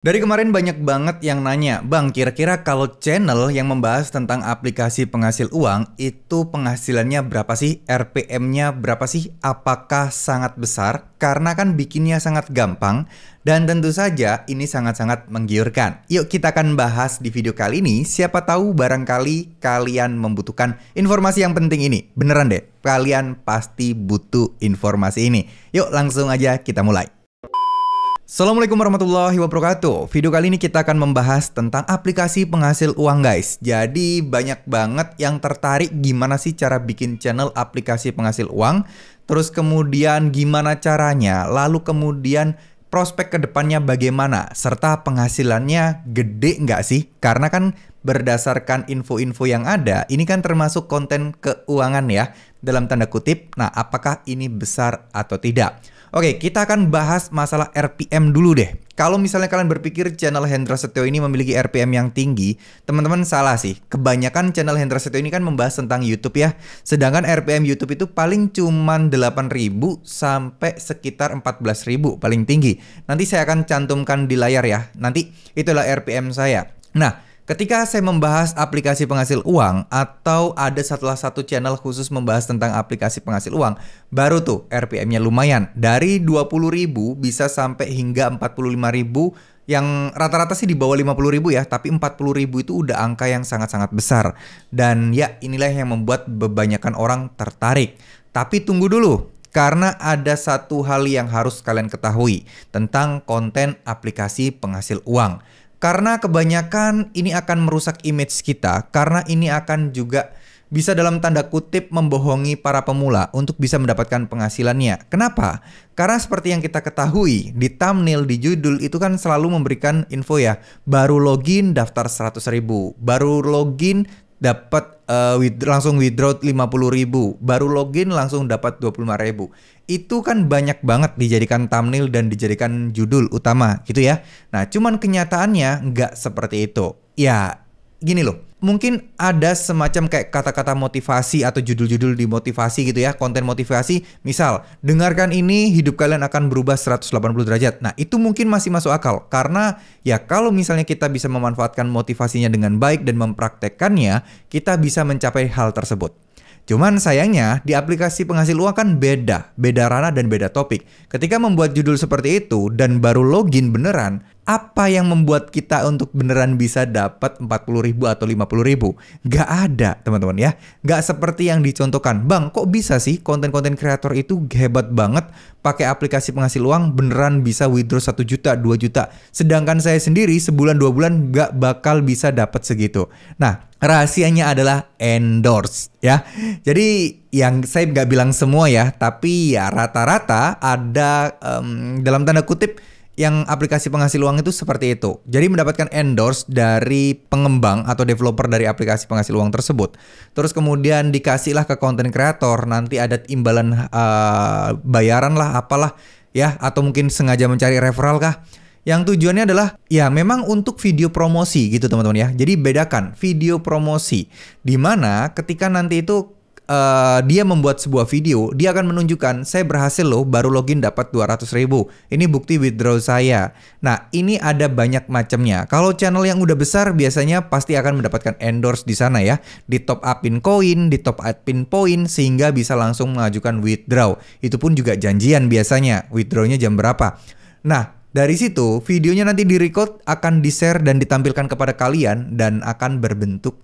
Dari kemarin banyak banget yang nanya, Bang kira-kira kalau channel yang membahas tentang aplikasi penghasil uang itu penghasilannya berapa sih? RPM-nya berapa sih? Apakah sangat besar? Karena kan bikinnya sangat gampang dan tentu saja ini sangat-sangat menggiurkan. Yuk kita akan bahas di video kali ini, siapa tahu barangkali kalian membutuhkan informasi yang penting ini. Beneran deh, kalian pasti butuh informasi ini. Yuk langsung aja kita mulai. Assalamualaikum warahmatullahi wabarakatuh. Video kali ini kita akan membahas tentang aplikasi penghasil uang guys. Jadi banyak banget yang tertarik gimana sih cara bikin channel aplikasi penghasil uang. Terus kemudian gimana caranya. Lalu kemudian prospek kedepannya bagaimana. Serta penghasilannya gede nggak sih? Karena kan berdasarkan info-info yang ada, ini kan termasuk konten keuangan ya. Dalam tanda kutip, nah apakah ini besar atau tidak? Oke, kita akan bahas masalah RPM dulu deh. Kalau misalnya kalian berpikir channel Hendra Setio ini memiliki RPM yang tinggi, teman-teman salah sih. Kebanyakan channel Hendra Setio ini kan membahas tentang YouTube ya. Sedangkan RPM YouTube itu paling cuman 8.000 sampai sekitar 14.000 paling tinggi. Nanti saya akan cantumkan di layar ya. Nanti itulah RPM saya. Nah, Ketika saya membahas aplikasi penghasil uang atau ada setelah satu channel khusus membahas tentang aplikasi penghasil uang, baru tuh RPM-nya lumayan. Dari 20.000 bisa sampai hingga 45.000 yang rata-rata sih di bawah 50.000 ya, tapi 40.000 itu udah angka yang sangat-sangat besar. Dan ya inilah yang membuat kebanyakan orang tertarik. Tapi tunggu dulu, karena ada satu hal yang harus kalian ketahui tentang konten aplikasi penghasil uang. Karena kebanyakan ini akan merusak image kita, karena ini akan juga bisa dalam tanda kutip membohongi para pemula untuk bisa mendapatkan penghasilannya. Kenapa? Karena seperti yang kita ketahui, di thumbnail, di judul itu kan selalu memberikan info ya, baru login daftar 100 ribu, baru login dapat uh, eh, with, langsung withdraw 50 ribu, baru login langsung dapat 25 ribu. Itu kan banyak banget dijadikan thumbnail dan dijadikan judul utama gitu ya. Nah cuman kenyataannya nggak seperti itu. Ya gini loh, mungkin ada semacam kayak kata-kata motivasi atau judul-judul dimotivasi gitu ya, konten motivasi. Misal, dengarkan ini hidup kalian akan berubah 180 derajat. Nah, itu mungkin masih masuk akal karena ya kalau misalnya kita bisa memanfaatkan motivasinya dengan baik dan mempraktekkannya, kita bisa mencapai hal tersebut. Cuman sayangnya di aplikasi penghasil uang kan beda, beda ranah dan beda topik. Ketika membuat judul seperti itu dan baru login beneran, apa yang membuat kita untuk beneran bisa dapat 40 ribu atau 50 ribu? Gak ada teman-teman ya. Gak seperti yang dicontohkan. Bang kok bisa sih konten-konten kreator itu hebat banget pakai aplikasi penghasil uang beneran bisa withdraw 1 juta, 2 juta. Sedangkan saya sendiri sebulan dua bulan gak bakal bisa dapat segitu. Nah rahasianya adalah endorse ya. Jadi yang saya nggak bilang semua ya, tapi ya rata-rata ada um, dalam tanda kutip yang aplikasi penghasil uang itu seperti itu. Jadi mendapatkan endorse dari pengembang atau developer dari aplikasi penghasil uang tersebut. Terus kemudian dikasihlah ke konten kreator, nanti ada imbalan uh, bayaran lah apalah ya atau mungkin sengaja mencari referral kah? yang tujuannya adalah ya memang untuk video promosi gitu teman-teman ya. Jadi bedakan video promosi di mana ketika nanti itu Eh, dia membuat sebuah video, dia akan menunjukkan saya berhasil loh baru login dapat 200 ribu. Ini bukti withdraw saya. Nah ini ada banyak macamnya. Kalau channel yang udah besar biasanya pasti akan mendapatkan endorse di sana ya. Di top upin koin, di top upin poin sehingga bisa langsung mengajukan withdraw. Itu pun juga janjian biasanya. Withdrawnya jam berapa. Nah, dari situ, videonya nanti direcord akan di-share dan ditampilkan kepada kalian dan akan berbentuk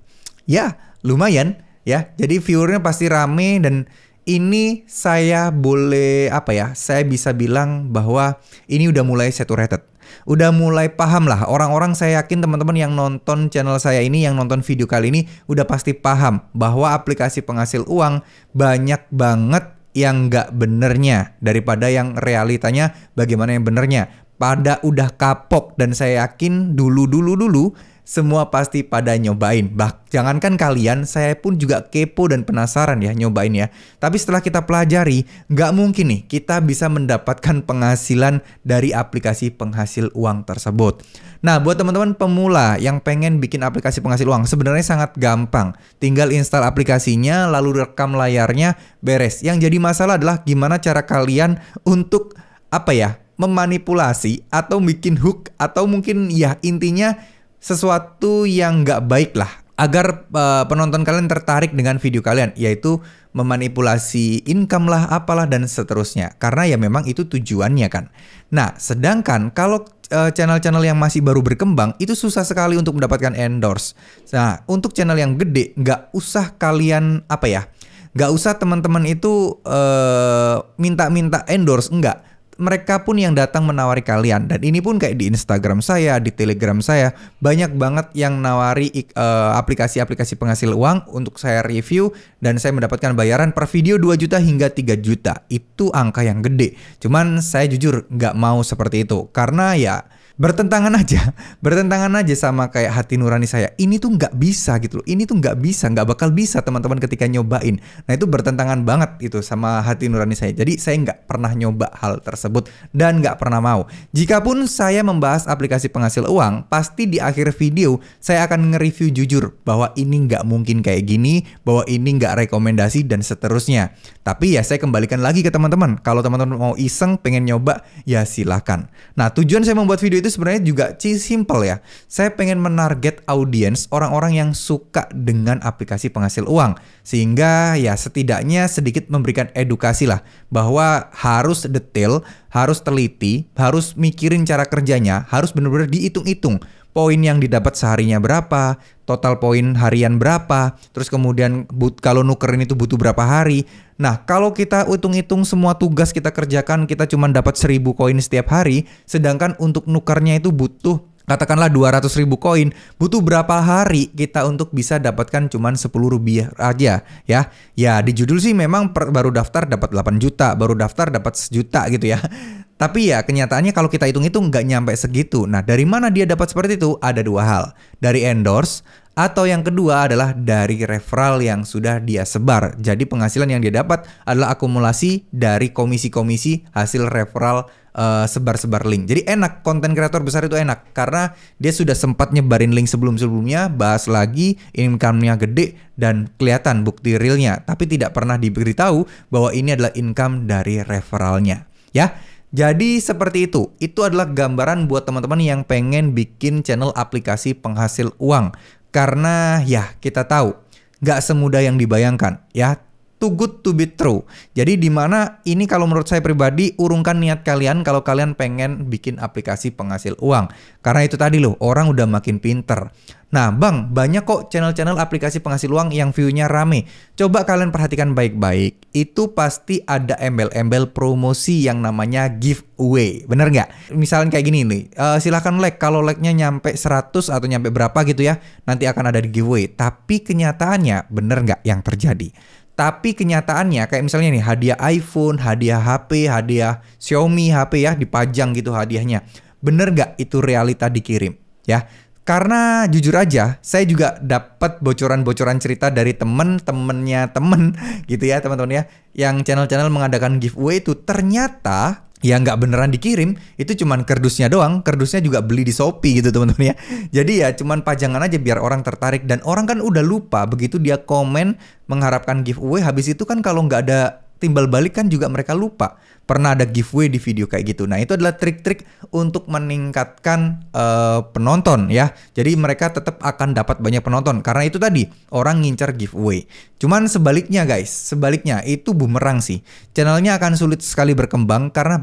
ya lumayan ya. Jadi viewernya pasti rame dan ini saya boleh apa ya? Saya bisa bilang bahwa ini udah mulai saturated. Udah mulai paham lah orang-orang saya yakin teman-teman yang nonton channel saya ini yang nonton video kali ini udah pasti paham bahwa aplikasi penghasil uang banyak banget yang nggak benernya daripada yang realitanya bagaimana yang benernya. Pada udah kapok dan saya yakin dulu-dulu dulu, dulu, dulu semua pasti pada nyobain. Bah, jangankan kalian, saya pun juga kepo dan penasaran ya nyobain ya. Tapi setelah kita pelajari, nggak mungkin nih kita bisa mendapatkan penghasilan dari aplikasi penghasil uang tersebut. Nah, buat teman-teman pemula yang pengen bikin aplikasi penghasil uang, sebenarnya sangat gampang. Tinggal install aplikasinya, lalu rekam layarnya, beres. Yang jadi masalah adalah gimana cara kalian untuk apa ya memanipulasi atau bikin hook atau mungkin ya intinya sesuatu yang nggak baik lah agar uh, penonton kalian tertarik dengan video kalian yaitu memanipulasi income lah apalah dan seterusnya karena ya memang itu tujuannya kan. Nah, sedangkan kalau eh, channel-channel uh, yang masih baru berkembang itu susah sekali untuk mendapatkan endorse. Nah, untuk channel yang gede nggak usah kalian apa ya? nggak usah teman-teman itu eh, minta-minta uh, minta -minta endorse enggak mereka pun yang datang menawari kalian dan ini pun kayak di Instagram saya, di Telegram saya banyak banget yang nawari aplikasi eh, aplikasi-aplikasi penghasil uang untuk saya review dan saya mendapatkan bayaran per video 2 juta hingga 3 juta. Itu angka yang gede. Cuman saya jujur nggak mau seperti itu karena ya bertentangan aja, bertentangan aja sama kayak hati nurani saya. Ini tuh nggak bisa gitu loh. Ini tuh nggak bisa, nggak bakal bisa teman-teman ketika nyobain. Nah itu bertentangan banget itu sama hati nurani saya. Jadi saya nggak pernah nyoba hal tersebut dan nggak pernah mau. Jikapun saya membahas aplikasi penghasil uang, pasti di akhir video saya akan nge-review jujur bahwa ini nggak mungkin kayak gini, bahwa ini nggak rekomendasi dan seterusnya. Tapi ya saya kembalikan lagi ke teman-teman. Kalau teman-teman mau iseng pengen nyoba, ya silahkan. Nah tujuan saya membuat video itu itu sebenarnya juga simple ya. Saya pengen menarget audiens orang-orang yang suka dengan aplikasi penghasil uang. Sehingga ya setidaknya sedikit memberikan edukasi lah bahwa harus detail, harus teliti, harus mikirin cara kerjanya, harus benar-benar dihitung-hitung poin yang didapat seharinya berapa, total poin harian berapa, terus kemudian but, kalau nukerin itu butuh berapa hari. Nah, kalau kita hitung-hitung semua tugas kita kerjakan, kita cuma dapat seribu koin setiap hari, sedangkan untuk nukernya itu butuh katakanlah 200 ribu koin, butuh berapa hari kita untuk bisa dapatkan cuma 10 rupiah aja ya. Ya di judul sih memang per, baru daftar dapat 8 juta, baru daftar dapat sejuta gitu ya. Tapi ya kenyataannya kalau kita hitung-hitung nggak nyampe segitu. Nah dari mana dia dapat seperti itu? Ada dua hal. Dari endorse atau yang kedua adalah dari referral yang sudah dia sebar. Jadi penghasilan yang dia dapat adalah akumulasi dari komisi-komisi hasil referral eh, sebar-sebar uh, link. Jadi enak konten kreator besar itu enak karena dia sudah sempat nyebarin link sebelum-sebelumnya, bahas lagi, income-nya gede dan kelihatan bukti realnya, tapi tidak pernah diberitahu bahwa ini adalah income dari referralnya. Ya, jadi seperti itu. Itu adalah gambaran buat teman-teman yang pengen bikin channel aplikasi penghasil uang. Karena ya kita tahu nggak semudah yang dibayangkan ya too good to be true. Jadi di mana ini kalau menurut saya pribadi urungkan niat kalian kalau kalian pengen bikin aplikasi penghasil uang. Karena itu tadi loh, orang udah makin pinter. Nah, Bang, banyak kok channel-channel aplikasi penghasil uang yang view-nya rame. Coba kalian perhatikan baik-baik. Itu pasti ada embel-embel promosi yang namanya giveaway. Bener nggak? Misalnya kayak gini nih. Uh, silahkan like. Kalau like-nya nyampe 100 atau nyampe berapa gitu ya. Nanti akan ada di giveaway. Tapi kenyataannya bener nggak yang terjadi? Tapi kenyataannya kayak misalnya nih hadiah iPhone, hadiah HP, hadiah Xiaomi HP ya dipajang gitu hadiahnya. Bener nggak itu realita dikirim? Ya, karena jujur aja, saya juga dapat bocoran-bocoran cerita dari temen-temennya temen gitu ya teman-teman ya, yang channel-channel mengadakan giveaway itu ternyata ya nggak beneran dikirim itu cuman kerdusnya doang kerdusnya juga beli di shopee gitu teman-teman ya jadi ya cuman pajangan aja biar orang tertarik dan orang kan udah lupa begitu dia komen mengharapkan giveaway habis itu kan kalau nggak ada timbal balik kan juga mereka lupa pernah ada giveaway di video kayak gitu. Nah, itu adalah trik-trik untuk meningkatkan uh, penonton ya. Jadi mereka tetap akan dapat banyak penonton karena itu tadi orang ngincar giveaway. Cuman sebaliknya guys, sebaliknya itu bumerang sih. Channelnya akan sulit sekali berkembang karena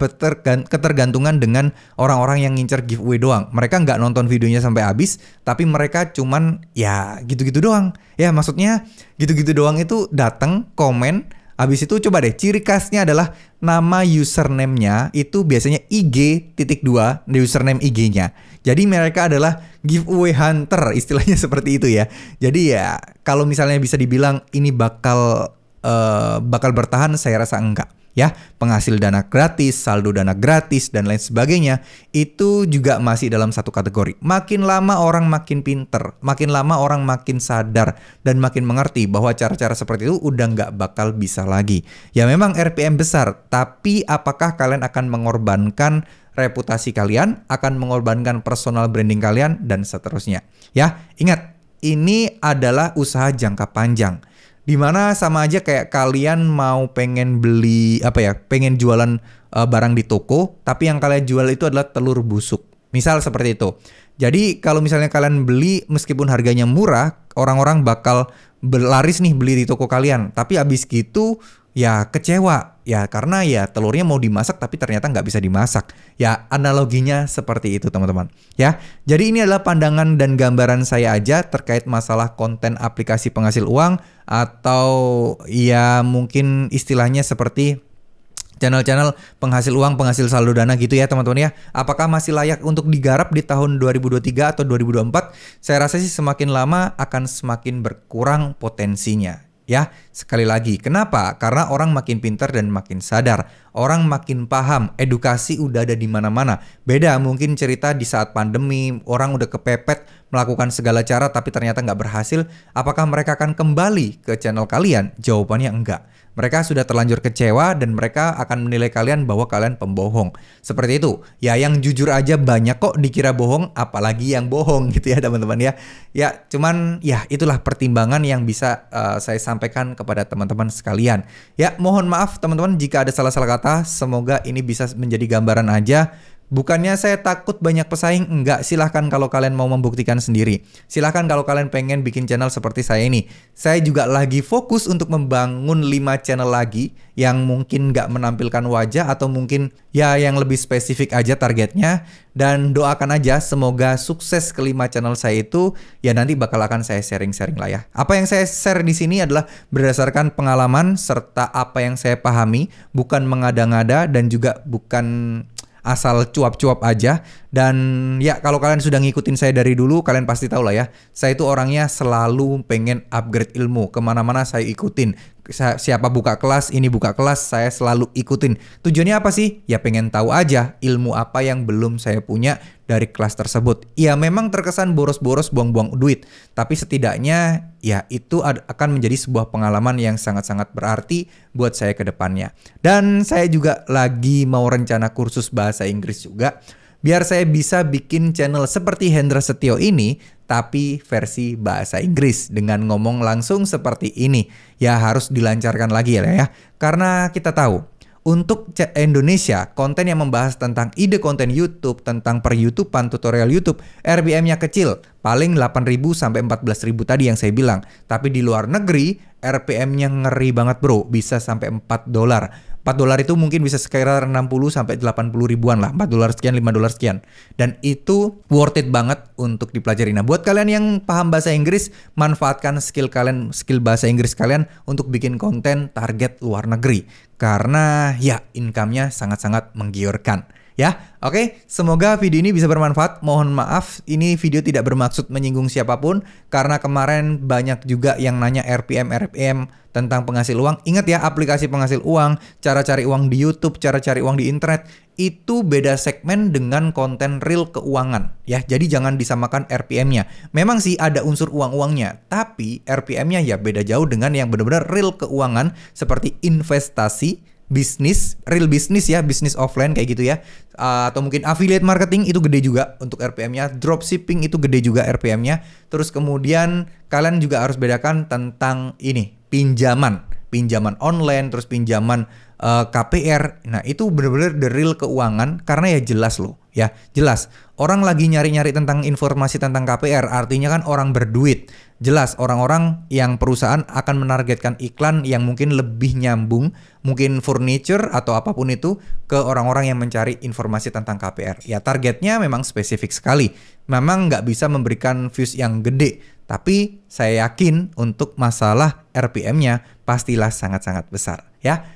ketergantungan dengan orang-orang yang ngincar giveaway doang. Mereka nggak nonton videonya sampai habis, tapi mereka cuman ya gitu-gitu doang. Ya maksudnya gitu-gitu doang itu datang komen Abis itu coba deh, ciri khasnya adalah nama username-nya itu biasanya IG titik dua username IG-nya. Jadi mereka adalah giveaway hunter, istilahnya seperti itu ya. Jadi ya kalau misalnya bisa dibilang ini bakal Eh, bakal bertahan saya rasa enggak ya penghasil dana gratis, saldo dana gratis dan lain sebagainya itu juga masih dalam satu kategori. Makin lama orang makin pinter, makin lama orang makin sadar dan makin mengerti bahwa cara-cara seperti itu udah nggak bakal bisa lagi. Ya memang RPM besar, tapi apakah kalian akan mengorbankan reputasi kalian, akan mengorbankan personal branding kalian dan seterusnya. Ya, ingat ini adalah usaha jangka panjang Dimana sama aja kayak kalian mau pengen beli apa ya, pengen jualan uh, barang di toko, tapi yang kalian jual itu adalah telur busuk. Misal seperti itu. Jadi kalau misalnya kalian beli meskipun harganya murah, orang-orang bakal berlaris nih beli di toko kalian. Tapi abis gitu ya kecewa ya karena ya telurnya mau dimasak tapi ternyata nggak bisa dimasak ya analoginya seperti itu teman-teman ya jadi ini adalah pandangan dan gambaran saya aja terkait masalah konten aplikasi penghasil uang atau ya mungkin istilahnya seperti channel-channel penghasil uang, penghasil saldo dana gitu ya teman-teman ya. Apakah masih layak untuk digarap di tahun 2023 atau 2024? Saya rasa sih semakin lama akan semakin berkurang potensinya. Ya, sekali lagi, kenapa? Karena orang makin pintar dan makin sadar, orang makin paham, edukasi udah ada di mana-mana. Beda mungkin cerita di saat pandemi, orang udah kepepet melakukan segala cara tapi ternyata nggak berhasil, apakah mereka akan kembali ke channel kalian? Jawabannya enggak. Mereka sudah terlanjur kecewa dan mereka akan menilai kalian bahwa kalian pembohong. Seperti itu. Ya yang jujur aja banyak kok dikira bohong, apalagi yang bohong gitu ya teman-teman ya. Ya cuman ya itulah pertimbangan yang bisa uh, saya sampaikan kepada teman-teman sekalian. Ya mohon maaf teman-teman jika ada salah-salah kata. Semoga ini bisa menjadi gambaran aja Bukannya saya takut banyak pesaing, enggak. Silahkan kalau kalian mau membuktikan sendiri. Silahkan kalau kalian pengen bikin channel seperti saya ini. Saya juga lagi fokus untuk membangun 5 channel lagi yang mungkin nggak menampilkan wajah atau mungkin ya yang lebih spesifik aja targetnya. Dan doakan aja semoga sukses kelima channel saya itu ya nanti bakal akan saya sharing-sharing lah ya. Apa yang saya share di sini adalah berdasarkan pengalaman serta apa yang saya pahami, bukan mengada-ngada dan juga bukan asal cuap-cuap aja dan ya kalau kalian sudah ngikutin saya dari dulu kalian pasti tahu lah ya saya itu orangnya selalu pengen upgrade ilmu kemana-mana saya ikutin siapa buka kelas, ini buka kelas, saya selalu ikutin. Tujuannya apa sih? Ya pengen tahu aja ilmu apa yang belum saya punya dari kelas tersebut. Ya memang terkesan boros-boros buang-buang duit, tapi setidaknya ya itu akan menjadi sebuah pengalaman yang sangat-sangat berarti buat saya ke depannya. Dan saya juga lagi mau rencana kursus bahasa Inggris juga biar saya bisa bikin channel seperti Hendra Setio ini, tapi versi bahasa Inggris dengan ngomong langsung seperti ini. Ya harus dilancarkan lagi ya, ya. karena kita tahu untuk Indonesia, konten yang membahas tentang ide konten YouTube, tentang per YouTubean, tutorial YouTube, rbm nya kecil, paling 8.000 sampai 14.000 tadi yang saya bilang. Tapi di luar negeri, RPM-nya ngeri banget bro, bisa sampai 4 dolar. 4 dolar itu mungkin bisa sekitar 60 sampai 80 ribuan lah. 4 dolar sekian, 5 dolar sekian. Dan itu worth it banget untuk dipelajari. Nah, buat kalian yang paham bahasa Inggris, manfaatkan skill kalian, skill bahasa Inggris kalian untuk bikin konten target luar negeri. Karena ya, income-nya sangat-sangat menggiurkan. Ya, oke. Semoga video ini bisa bermanfaat. Mohon maaf, ini video tidak bermaksud menyinggung siapapun karena kemarin banyak juga yang nanya RPM RPM tentang penghasil uang. Ingat ya, aplikasi penghasil uang, cara cari uang di YouTube, cara cari uang di internet itu beda segmen dengan konten real keuangan ya. Jadi jangan disamakan RPM-nya. Memang sih ada unsur uang-uangnya, tapi RPM-nya ya beda jauh dengan yang benar-benar real keuangan seperti investasi bisnis, real bisnis ya, bisnis offline kayak gitu ya. Uh, atau mungkin affiliate marketing itu gede juga untuk RPM-nya, dropshipping itu gede juga RPM-nya. Terus kemudian kalian juga harus bedakan tentang ini, pinjaman, pinjaman online, terus pinjaman Eh, KPR. Nah, itu benar-benar the real keuangan karena ya jelas loh, ya. Jelas. Orang lagi nyari-nyari tentang informasi tentang KPR, artinya kan orang berduit. Jelas orang-orang yang perusahaan akan menargetkan iklan yang mungkin lebih nyambung, mungkin furniture atau apapun itu ke orang-orang yang mencari informasi tentang KPR. Ya targetnya memang spesifik sekali. Memang nggak bisa memberikan views yang gede, tapi saya yakin untuk masalah RPM-nya pastilah sangat-sangat besar ya.